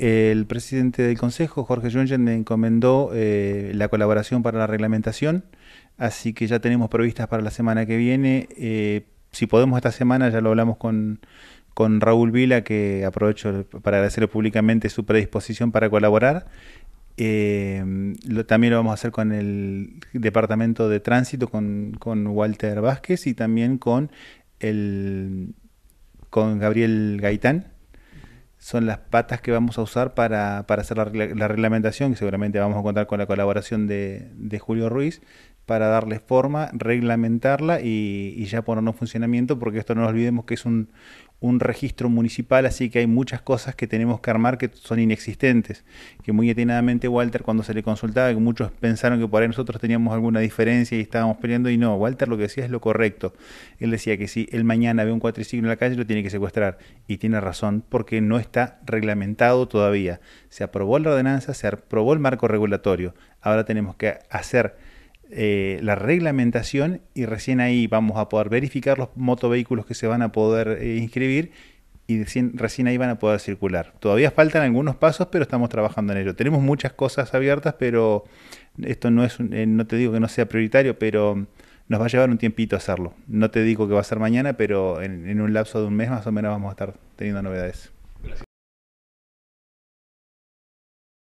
el presidente del Consejo, Jorge Junchen, encomendó eh, la colaboración para la reglamentación, así que ya tenemos previstas para la semana que viene. Eh, si podemos esta semana, ya lo hablamos con, con Raúl Vila, que aprovecho para agradecerle públicamente su predisposición para colaborar. Eh, lo, también lo vamos a hacer con el Departamento de Tránsito, con, con Walter Vázquez y también con, el, con Gabriel Gaitán son las patas que vamos a usar para, para hacer la, reglamentación, que seguramente vamos a contar con la colaboración de, de Julio Ruiz, para darle forma, reglamentarla y, y, ya ponernos en funcionamiento, porque esto no nos olvidemos que es un, un registro municipal, así que hay muchas cosas que tenemos que armar que son inexistentes. Que muy atinadamente Walter cuando se le consultaba, que muchos pensaron que por ahí nosotros teníamos alguna diferencia y estábamos peleando, y no, Walter lo que decía es lo correcto. Él decía que si él mañana ve un cuatriciclo en la calle lo tiene que secuestrar, y tiene razón, porque no está reglamentado todavía. Se aprobó la ordenanza, se aprobó el marco regulatorio, ahora tenemos que hacer eh, la reglamentación y recién ahí vamos a poder verificar los motovehículos que se van a poder eh, inscribir y recién, ahí van a poder circular. Todavía faltan algunos pasos, pero estamos trabajando en ello. Tenemos muchas cosas abiertas, pero esto no es, eh, no te digo que no sea prioritario, pero nos va a llevar un tiempito hacerlo. No te digo que va a ser mañana, pero en, en un lapso de un mes más o menos vamos a estar teniendo novedades.